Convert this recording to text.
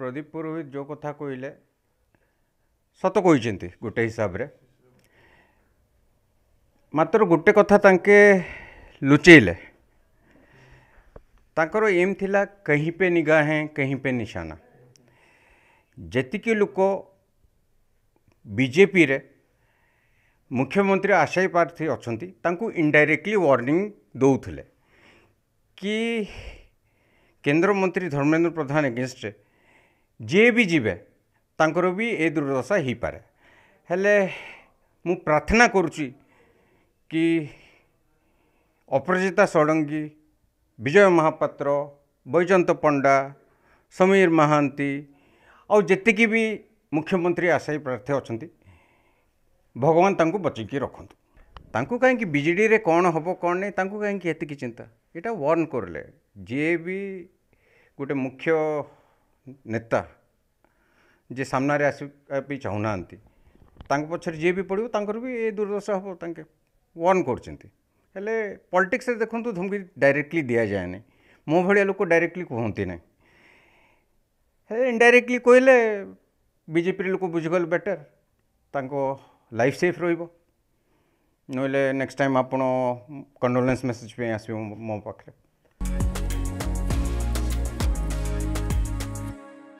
प्रदीप पुरोहित जो कथा कहले सत कही गोटे हिसाब से मात्र गोटे कथा तांके लुचेले तांकर एम थिला कहीं पे निगाहें कहीं पे निशाना जी लोक बीजेपी रे मुख्यमंत्री आशायी प्रार्थी अच्छा इनडाइरेक्टली वार्निंग दौले कि केन्द्रमंत्री धर्मेन्द्र प्रधान एगेन्स्ट ଯିଏ ବି ଯିବେ ତାଙ୍କର ବି ଏ ଦୁର୍ଦ୍ଦଶା ହେଇପାରେ ହେଲେ ମୁଁ ପ୍ରାର୍ଥନା କରୁଛି କି ଅପରାଜିତା ଷଡ଼ଙ୍ଗୀ ବିଜୟ ମହାପାତ୍ର ବୈଜନ୍ତ ପଣ୍ଡା ସମୀର ମହାନ୍ତି ଆଉ ଯେତିକି ବି ମୁଖ୍ୟମନ୍ତ୍ରୀ ଆଶାୟୀ ପ୍ରାର୍ଥୀ ଅଛନ୍ତି ଭଗବାନ ତାଙ୍କୁ ବଞ୍ଚେଇକି ରଖନ୍ତୁ ତାଙ୍କୁ କାହିଁକି ବିଜେଡ଼ିରେ କ'ଣ ହେବ କ'ଣ ନାହିଁ ତାଙ୍କୁ କାହିଁକି ଏତିକି ଚିନ୍ତା ଏଇଟା ୱାର୍ଣ୍ଣ କରିଲେ ଯିଏ ବି ଗୋଟେ ମୁଖ୍ୟ नेता जे सामना रे आसपी चाहूना पचर जी भी पड़ो भी ये दुर्दशा हम ते वन कर पॉलिटिक्स देखते धमकी डायरेक्टली दि जाए ना मो भाया लोक डायरेक्टली कहते ना इनडाइरेक्टली कहले बीजेपी लोक बुझीगल बेटर तक लाइफ सेफ रही नेक्स्ट टाइम आप कंडोलेन्स मेसेज आस मो पाखे